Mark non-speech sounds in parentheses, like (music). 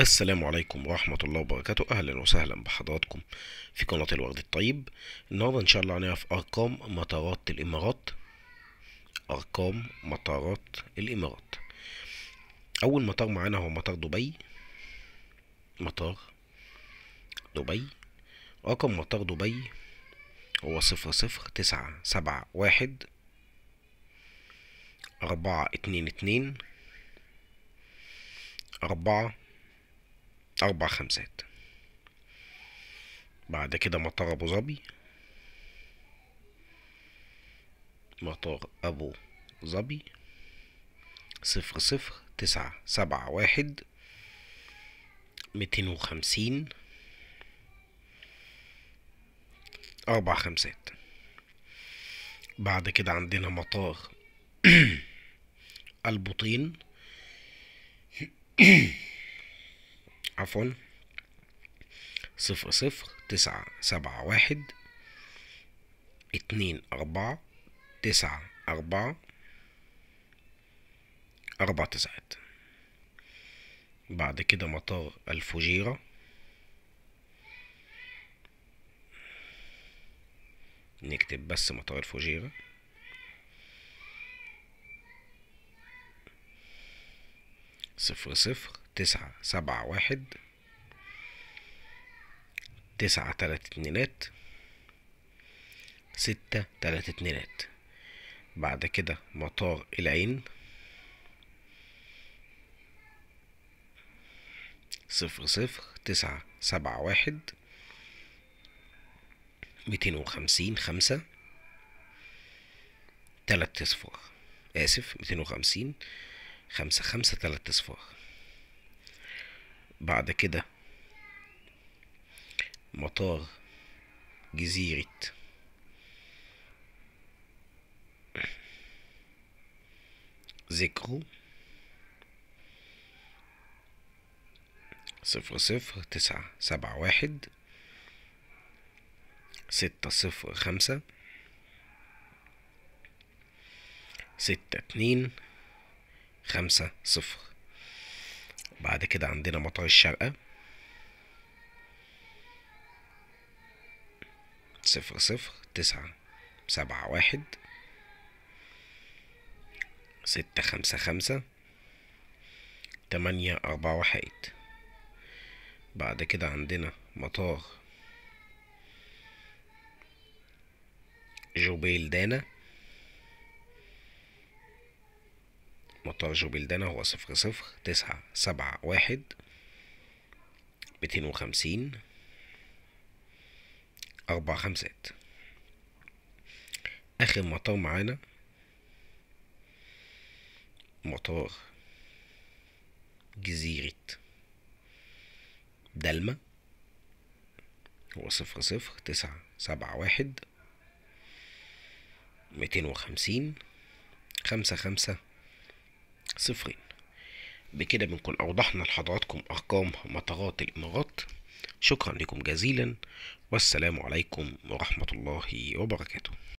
السلام عليكم ورحمة الله وبركاته أهلا وسهلا بحضراتكم في قناة الورد الطيب النهاردة إن شاء الله هنعرف أرقام مطارات الإمارات أرقام مطارات الإمارات أول مطار معانا هو مطار دبي مطار دبي رقم مطار دبي هو صفر صفر تسعة سبعة واحد أربعة اتنين اتنين أربعة أربع خمسات بعد كده مطار أبو ظبي مطار أبو ظبي صفر صفر تسعة سبعة واحد ميتين وخمسين أربع خمسات بعد كده عندنا مطار (clears throat) البطين (clears throat) عفوا صفر صفر تسعة سبعة واحد اتنين أربعة تسعة أربعة أربع تسعات بعد كده مطار الفجيرة نكتب بس مطار الفجيرة صفر صفر تسعة سبعة واحد تسعة تلات اتنينات ستة تلات اتنينات بعد كده مطار العين صفر صفر تسعة سبعة واحد ميتين وخمسين خمسة تلات أصفار آسف ميتين وخمسين خمسة خمسة تلات أصفار بعد كده مطار جزيرة ذكره صفر صفر تسعة سبعة واحد ستة صفر خمسة ستة اتنين خمسة صفر بعد كده عندنا مطار الشرقة صفر صفر تسعة سبعة واحد ستة خمسة خمسة تمانية أربعة واحد بعد كده عندنا مطار جوبيل دانا ترجو بلدنا هو صفر صفر تسعة سبعة واحد ميتين وخمسين أربع خمسات آخر مطار معانا مطار جزيرة دلمة هو صفر صفر تسعة سبعة واحد ميتين وخمسين خمسة خمسة صفرين بكده بنكون أوضحنا لحضراتكم أرقام مطارات الإمارات شكرا لكم جزيلا والسلام عليكم ورحمة الله وبركاته